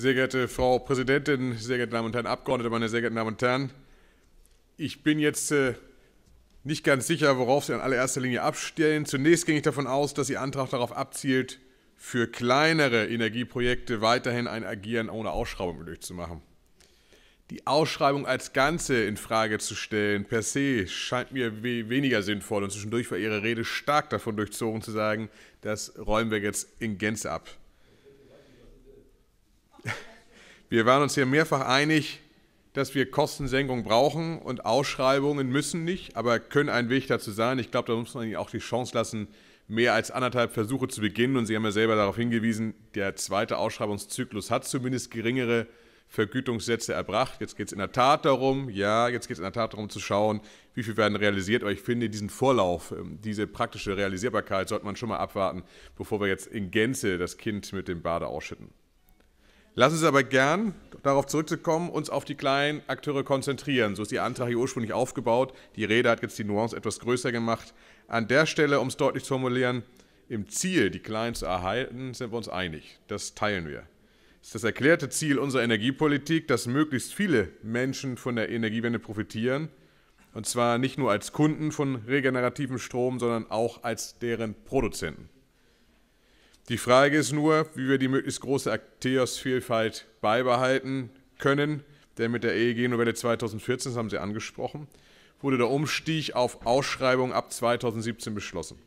Sehr geehrte Frau Präsidentin, sehr geehrte Damen und Herren Abgeordnete, meine sehr geehrten Damen und Herren, ich bin jetzt äh, nicht ganz sicher, worauf Sie in allererster Linie abstellen. Zunächst ging ich davon aus, dass Ihr Antrag darauf abzielt, für kleinere Energieprojekte weiterhin ein Agieren ohne Ausschreibung möglich zu machen. Die Ausschreibung als Ganze in Frage zu stellen, per se, scheint mir we weniger sinnvoll. Und zwischendurch war Ihre Rede stark davon durchzogen zu sagen, das räumen wir jetzt in Gänze ab. Wir waren uns hier mehrfach einig, dass wir Kostensenkung brauchen und Ausschreibungen müssen nicht, aber können ein Weg dazu sein. Ich glaube, da muss man ihnen auch die Chance lassen, mehr als anderthalb Versuche zu beginnen. Und Sie haben ja selber darauf hingewiesen, der zweite Ausschreibungszyklus hat zumindest geringere Vergütungssätze erbracht. Jetzt geht es in der Tat darum, ja, jetzt geht es in der Tat darum zu schauen, wie viel werden realisiert. Aber ich finde, diesen Vorlauf, ähm, diese praktische Realisierbarkeit sollte man schon mal abwarten, bevor wir jetzt in Gänze das Kind mit dem Bade ausschütten. Lass uns aber gern, darauf zurückzukommen, uns auf die kleinen Akteure konzentrieren. So ist Ihr Antrag hier ursprünglich aufgebaut. Die Rede hat jetzt die Nuance etwas größer gemacht. An der Stelle, um es deutlich zu formulieren, im Ziel, die Kleinen zu erhalten, sind wir uns einig. Das teilen wir. Es ist das erklärte Ziel unserer Energiepolitik, dass möglichst viele Menschen von der Energiewende profitieren. Und zwar nicht nur als Kunden von regenerativem Strom, sondern auch als deren Produzenten. Die Frage ist nur, wie wir die möglichst große Akteos-Vielfalt beibehalten können, denn mit der EEG-Novelle 2014, das haben Sie angesprochen, wurde der Umstieg auf Ausschreibungen ab 2017 beschlossen.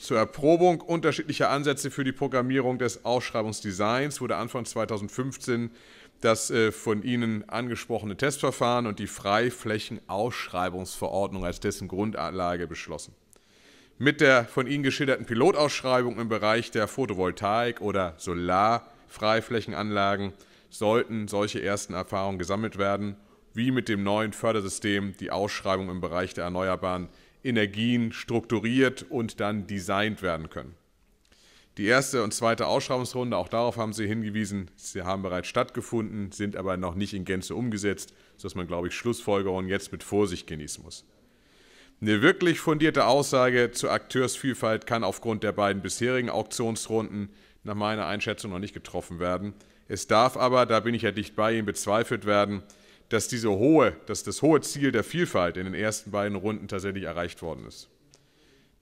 Zur Erprobung unterschiedlicher Ansätze für die Programmierung des Ausschreibungsdesigns wurde Anfang 2015 das äh, von Ihnen angesprochene Testverfahren und die Freiflächenausschreibungsverordnung als dessen Grundlage beschlossen mit der von Ihnen geschilderten Pilotausschreibung im Bereich der Photovoltaik- oder Solarfreiflächenanlagen sollten solche ersten Erfahrungen gesammelt werden, wie mit dem neuen Fördersystem die Ausschreibung im Bereich der erneuerbaren Energien strukturiert und dann designt werden können. Die erste und zweite Ausschreibungsrunde, auch darauf haben Sie hingewiesen, sie haben bereits stattgefunden, sind aber noch nicht in Gänze umgesetzt, sodass man, glaube ich, Schlussfolgerungen jetzt mit Vorsicht genießen muss. Eine wirklich fundierte Aussage zur Akteursvielfalt kann aufgrund der beiden bisherigen Auktionsrunden nach meiner Einschätzung noch nicht getroffen werden. Es darf aber, da bin ich ja dicht bei Ihnen, bezweifelt werden, dass, diese hohe, dass das hohe Ziel der Vielfalt in den ersten beiden Runden tatsächlich erreicht worden ist.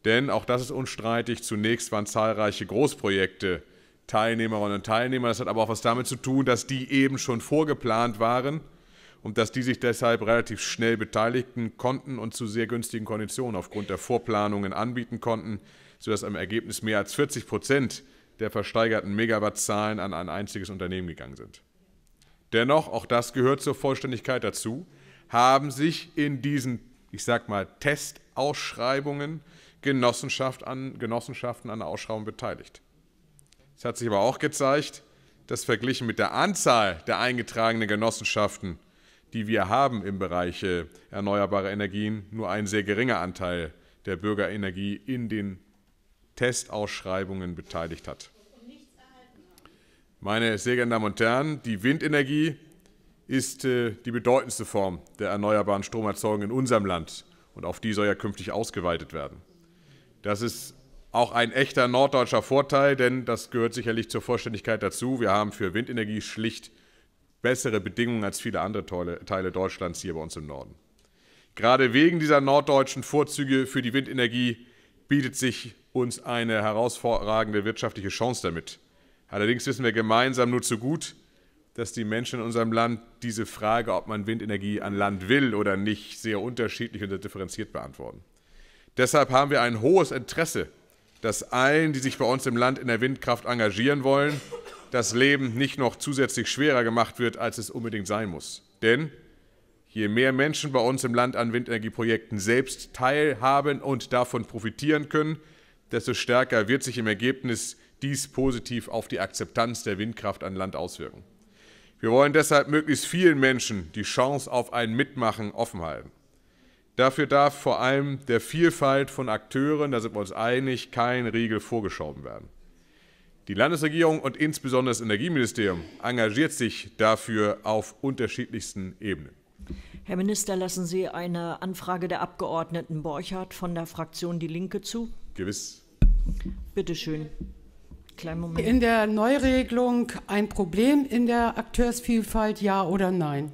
Denn auch das ist unstreitig. Zunächst waren zahlreiche Großprojekte Teilnehmerinnen und Teilnehmer. Das hat aber auch was damit zu tun, dass die eben schon vorgeplant waren und dass die sich deshalb relativ schnell beteiligen konnten und zu sehr günstigen Konditionen aufgrund der Vorplanungen anbieten konnten, sodass am Ergebnis mehr als 40 Prozent der versteigerten Megawattzahlen an ein einziges Unternehmen gegangen sind. Dennoch, auch das gehört zur Vollständigkeit dazu, haben sich in diesen, ich sag mal, Testausschreibungen Genossenschaft an, Genossenschaften an der Ausschreibung beteiligt. Es hat sich aber auch gezeigt, dass verglichen mit der Anzahl der eingetragenen Genossenschaften die wir haben im Bereich erneuerbare Energien, nur ein sehr geringer Anteil der Bürgerenergie in den Testausschreibungen beteiligt hat. Meine sehr geehrten Damen und Herren, die Windenergie ist äh, die bedeutendste Form der erneuerbaren Stromerzeugung in unserem Land und auf die soll ja künftig ausgeweitet werden. Das ist auch ein echter norddeutscher Vorteil, denn das gehört sicherlich zur Vollständigkeit dazu. Wir haben für Windenergie schlicht bessere Bedingungen als viele andere Teile Deutschlands hier bei uns im Norden. Gerade wegen dieser norddeutschen Vorzüge für die Windenergie bietet sich uns eine herausragende wirtschaftliche Chance damit. Allerdings wissen wir gemeinsam nur zu gut, dass die Menschen in unserem Land diese Frage, ob man Windenergie an Land will oder nicht, sehr unterschiedlich und differenziert beantworten. Deshalb haben wir ein hohes Interesse, dass allen, die sich bei uns im Land in der Windkraft engagieren wollen, das Leben nicht noch zusätzlich schwerer gemacht wird, als es unbedingt sein muss. Denn je mehr Menschen bei uns im Land an Windenergieprojekten selbst teilhaben und davon profitieren können, desto stärker wird sich im Ergebnis dies positiv auf die Akzeptanz der Windkraft an Land auswirken. Wir wollen deshalb möglichst vielen Menschen die Chance auf ein Mitmachen offenhalten. Dafür darf vor allem der Vielfalt von Akteuren, da sind wir uns einig, kein Riegel vorgeschoben werden. Die Landesregierung und insbesondere das Energieministerium engagiert sich dafür auf unterschiedlichsten Ebenen. Herr Minister, lassen Sie eine Anfrage der Abgeordneten Borchardt von der Fraktion Die Linke zu? Gewiss. Bitte schön. In der Neuregelung ein Problem in der Akteursvielfalt, ja oder nein?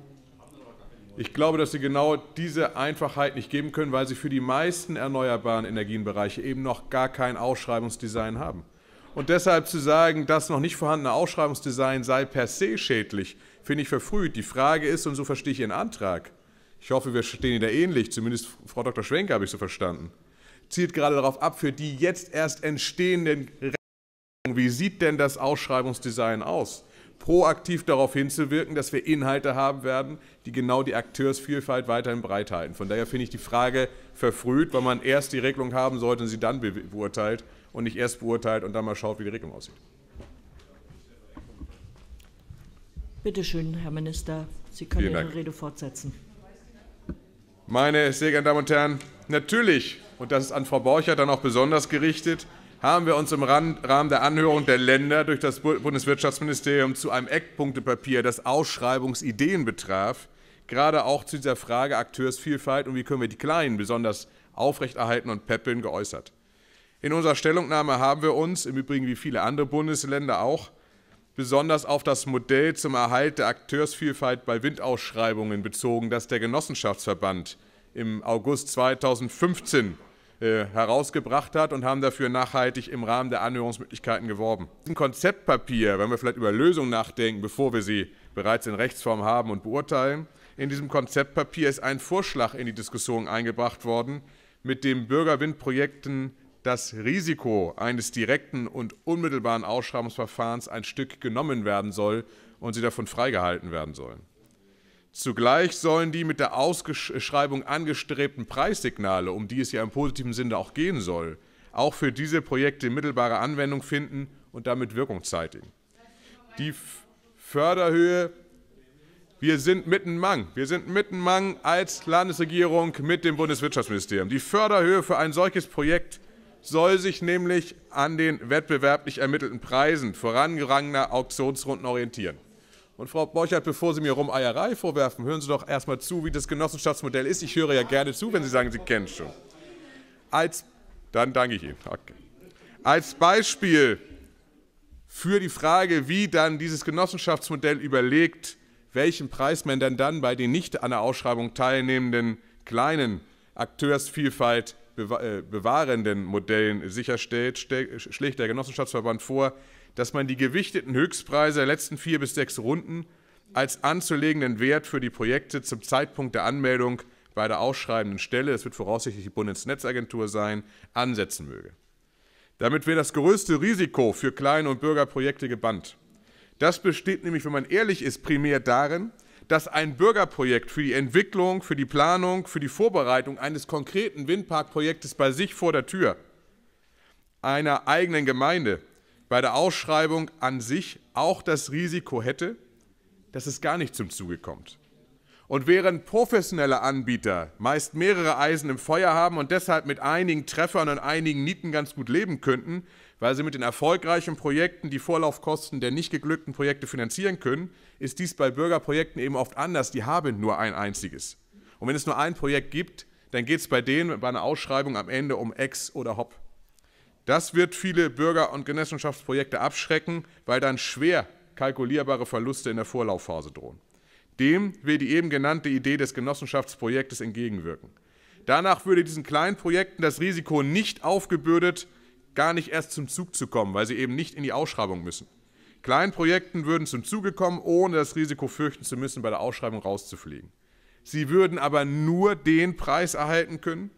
Ich glaube, dass Sie genau diese Einfachheit nicht geben können, weil Sie für die meisten erneuerbaren Energienbereiche eben noch gar kein Ausschreibungsdesign haben. Und deshalb zu sagen, das noch nicht vorhandene Ausschreibungsdesign sei per se schädlich, finde ich verfrüht. Die Frage ist, und so verstehe ich Ihren Antrag, ich hoffe, wir stehen Ihnen da ähnlich, zumindest Frau Dr. Schwenke habe ich so verstanden, zielt gerade darauf ab, für die jetzt erst entstehenden Rechnungen, wie sieht denn das Ausschreibungsdesign aus? proaktiv darauf hinzuwirken, dass wir Inhalte haben werden, die genau die Akteursvielfalt weiterhin breit Von daher finde ich die Frage verfrüht, weil man erst die Regelung haben sollte und sie dann beurteilt und nicht erst beurteilt und dann mal schaut, wie die Regelung aussieht. Bitte schön, Herr Minister, Sie können Ihre Rede fortsetzen. Meine sehr geehrten Damen und Herren, natürlich, und das ist an Frau Borchert dann auch besonders gerichtet, haben wir uns im Rahmen der Anhörung der Länder durch das Bundeswirtschaftsministerium zu einem Eckpunktepapier, das Ausschreibungsideen betraf, gerade auch zu dieser Frage Akteursvielfalt und wie können wir die Kleinen besonders aufrechterhalten und peppeln, geäußert. In unserer Stellungnahme haben wir uns, im Übrigen wie viele andere Bundesländer auch, besonders auf das Modell zum Erhalt der Akteursvielfalt bei Windausschreibungen bezogen, das der Genossenschaftsverband im August 2015 äh, herausgebracht hat und haben dafür nachhaltig im Rahmen der Anhörungsmöglichkeiten geworben. Ein Konzeptpapier, wenn wir vielleicht über Lösungen nachdenken, bevor wir sie bereits in Rechtsform haben und beurteilen, in diesem Konzeptpapier ist ein Vorschlag in die Diskussion eingebracht worden, mit dem Bürgerwindprojekten das Risiko eines direkten und unmittelbaren Ausschreibungsverfahrens ein Stück genommen werden soll und sie davon freigehalten werden sollen. Zugleich sollen die mit der Ausschreibung angestrebten Preissignale, um die es ja im positiven Sinne auch gehen soll, auch für diese Projekte mittelbare Anwendung finden und damit Wirkung zeitigen. Die Förderhöhe, wir sind mitten Mang. Wir sind mitten Mang als Landesregierung mit dem Bundeswirtschaftsministerium. Die Förderhöhe für ein solches Projekt soll sich nämlich an den wettbewerblich ermittelten Preisen vorangerangener Auktionsrunden orientieren. Und Frau Borchert, bevor Sie mir Rumeierei vorwerfen, hören Sie doch erstmal zu, wie das Genossenschaftsmodell ist. Ich höre ja gerne zu, wenn Sie sagen, Sie kennen es schon. Als, dann danke ich Ihnen. Okay. Als Beispiel für die Frage, wie dann dieses Genossenschaftsmodell überlegt, welchen Preis man denn dann bei den nicht an der Ausschreibung teilnehmenden kleinen Akteursvielfalt äh, bewahrenden Modellen sicherstellt, schlägt der Genossenschaftsverband vor, dass man die gewichteten Höchstpreise der letzten vier bis sechs Runden als anzulegenden Wert für die Projekte zum Zeitpunkt der Anmeldung bei der ausschreibenden Stelle, das wird voraussichtlich die Bundesnetzagentur sein, ansetzen möge. Damit wäre das größte Risiko für Klein- und Bürgerprojekte gebannt. Das besteht nämlich, wenn man ehrlich ist, primär darin, dass ein Bürgerprojekt für die Entwicklung, für die Planung, für die Vorbereitung eines konkreten Windparkprojektes bei sich vor der Tür einer eigenen Gemeinde bei der Ausschreibung an sich auch das Risiko hätte, dass es gar nicht zum Zuge kommt. Und während professionelle Anbieter meist mehrere Eisen im Feuer haben und deshalb mit einigen Treffern und einigen Nieten ganz gut leben könnten, weil sie mit den erfolgreichen Projekten die Vorlaufkosten der nicht geglückten Projekte finanzieren können, ist dies bei Bürgerprojekten eben oft anders. Die haben nur ein einziges. Und wenn es nur ein Projekt gibt, dann geht es bei denen bei einer Ausschreibung am Ende um Ex oder Hop. Das wird viele Bürger- und Genossenschaftsprojekte abschrecken, weil dann schwer kalkulierbare Verluste in der Vorlaufphase drohen. Dem will die eben genannte Idee des Genossenschaftsprojektes entgegenwirken. Danach würde diesen kleinen Projekten das Risiko nicht aufgebürdet, gar nicht erst zum Zug zu kommen, weil sie eben nicht in die Ausschreibung müssen. Kleinen Projekten würden zum Zuge kommen, ohne das Risiko fürchten zu müssen, bei der Ausschreibung rauszufliegen. Sie würden aber nur den Preis erhalten können,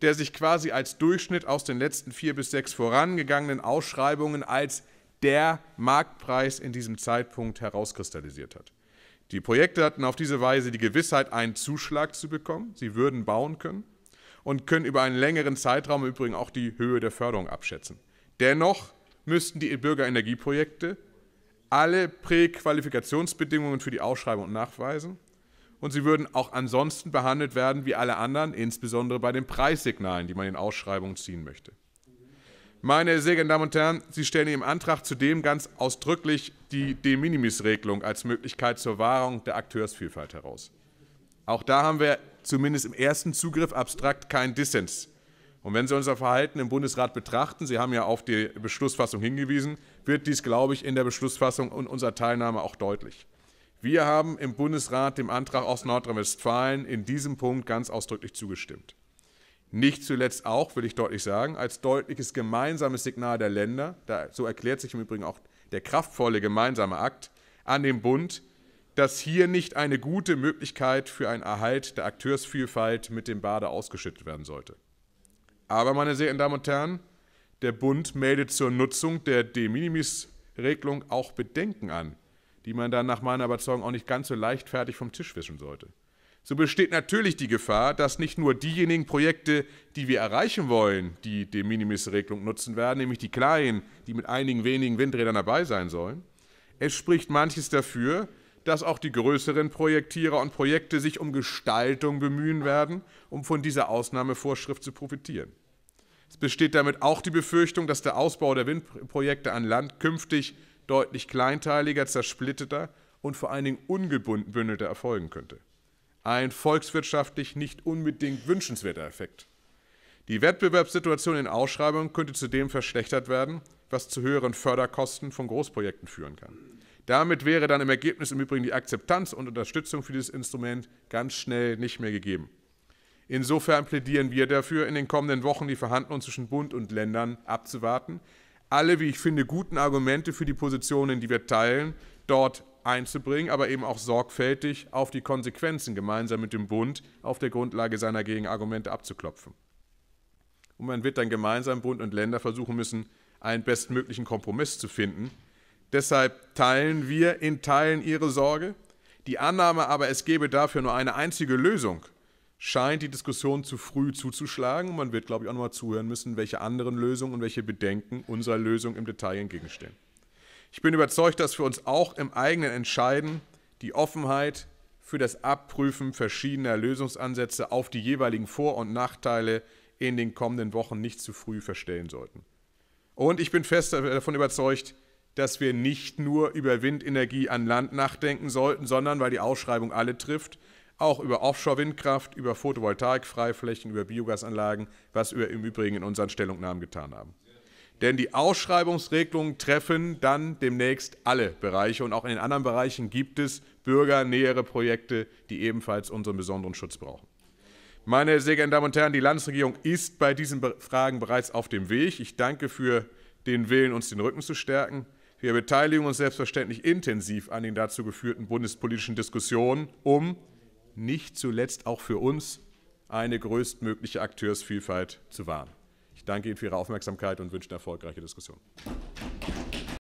der sich quasi als Durchschnitt aus den letzten vier bis sechs vorangegangenen Ausschreibungen als der Marktpreis in diesem Zeitpunkt herauskristallisiert hat. Die Projekte hatten auf diese Weise die Gewissheit, einen Zuschlag zu bekommen. Sie würden bauen können und können über einen längeren Zeitraum im Übrigen auch die Höhe der Förderung abschätzen. Dennoch müssten die Bürgerenergieprojekte alle Präqualifikationsbedingungen für die Ausschreibung nachweisen und sie würden auch ansonsten behandelt werden wie alle anderen, insbesondere bei den Preissignalen, die man in Ausschreibungen ziehen möchte. Meine sehr geehrten Damen und Herren, Sie stellen im Antrag zudem ganz ausdrücklich die De Minimis-Regelung als Möglichkeit zur Wahrung der Akteursvielfalt heraus. Auch da haben wir zumindest im ersten Zugriff abstrakt kein Dissens. Und wenn Sie unser Verhalten im Bundesrat betrachten, Sie haben ja auf die Beschlussfassung hingewiesen, wird dies, glaube ich, in der Beschlussfassung und unserer Teilnahme auch deutlich. Wir haben im Bundesrat dem Antrag aus Nordrhein-Westfalen in diesem Punkt ganz ausdrücklich zugestimmt. Nicht zuletzt auch, will ich deutlich sagen, als deutliches gemeinsames Signal der Länder, da, so erklärt sich im Übrigen auch der kraftvolle gemeinsame Akt, an den Bund, dass hier nicht eine gute Möglichkeit für einen Erhalt der Akteursvielfalt mit dem Bade ausgeschüttet werden sollte. Aber, meine sehr geehrten Damen und Herren, der Bund meldet zur Nutzung der De Minimis-Regelung auch Bedenken an, die man dann nach meiner Überzeugung auch nicht ganz so leichtfertig vom Tisch wischen sollte. So besteht natürlich die Gefahr, dass nicht nur diejenigen Projekte, die wir erreichen wollen, die De Minimis-Regelung nutzen werden, nämlich die kleinen, die mit einigen wenigen Windrädern dabei sein sollen. Es spricht manches dafür, dass auch die größeren Projektierer und Projekte sich um Gestaltung bemühen werden, um von dieser Ausnahmevorschrift zu profitieren. Es besteht damit auch die Befürchtung, dass der Ausbau der Windprojekte an Land künftig deutlich kleinteiliger, zersplitteter und vor allen Dingen ungebündelter erfolgen könnte. Ein volkswirtschaftlich nicht unbedingt wünschenswerter Effekt. Die Wettbewerbssituation in Ausschreibungen könnte zudem verschlechtert werden, was zu höheren Förderkosten von Großprojekten führen kann. Damit wäre dann im Ergebnis im Übrigen die Akzeptanz und Unterstützung für dieses Instrument ganz schnell nicht mehr gegeben. Insofern plädieren wir dafür, in den kommenden Wochen die Verhandlungen zwischen Bund und Ländern abzuwarten, alle, wie ich finde, guten Argumente für die Positionen, die wir teilen, dort einzubringen, aber eben auch sorgfältig auf die Konsequenzen gemeinsam mit dem Bund auf der Grundlage seiner Gegenargumente abzuklopfen. Und man wird dann gemeinsam Bund und Länder versuchen müssen, einen bestmöglichen Kompromiss zu finden, Deshalb teilen wir in Teilen ihre Sorge. Die Annahme aber, es gebe dafür nur eine einzige Lösung, scheint die Diskussion zu früh zuzuschlagen. Man wird, glaube ich, auch nochmal zuhören müssen, welche anderen Lösungen und welche Bedenken unserer Lösung im Detail entgegenstehen. Ich bin überzeugt, dass für uns auch im eigenen Entscheiden die Offenheit für das Abprüfen verschiedener Lösungsansätze auf die jeweiligen Vor- und Nachteile in den kommenden Wochen nicht zu früh verstellen sollten. Und ich bin fest davon überzeugt, dass wir nicht nur über Windenergie an Land nachdenken sollten, sondern, weil die Ausschreibung alle trifft, auch über Offshore-Windkraft, über Photovoltaik-Freiflächen, über Biogasanlagen, was wir im Übrigen in unseren Stellungnahmen getan haben. Denn die Ausschreibungsregelungen treffen dann demnächst alle Bereiche und auch in den anderen Bereichen gibt es bürgernähere Projekte, die ebenfalls unseren besonderen Schutz brauchen. Meine sehr geehrten Damen und Herren, die Landesregierung ist bei diesen Fragen bereits auf dem Weg. Ich danke für den Willen, uns den Rücken zu stärken. Wir beteiligen uns selbstverständlich intensiv an den dazu geführten bundespolitischen Diskussionen, um nicht zuletzt auch für uns eine größtmögliche Akteursvielfalt zu wahren. Ich danke Ihnen für Ihre Aufmerksamkeit und wünsche eine erfolgreiche Diskussion.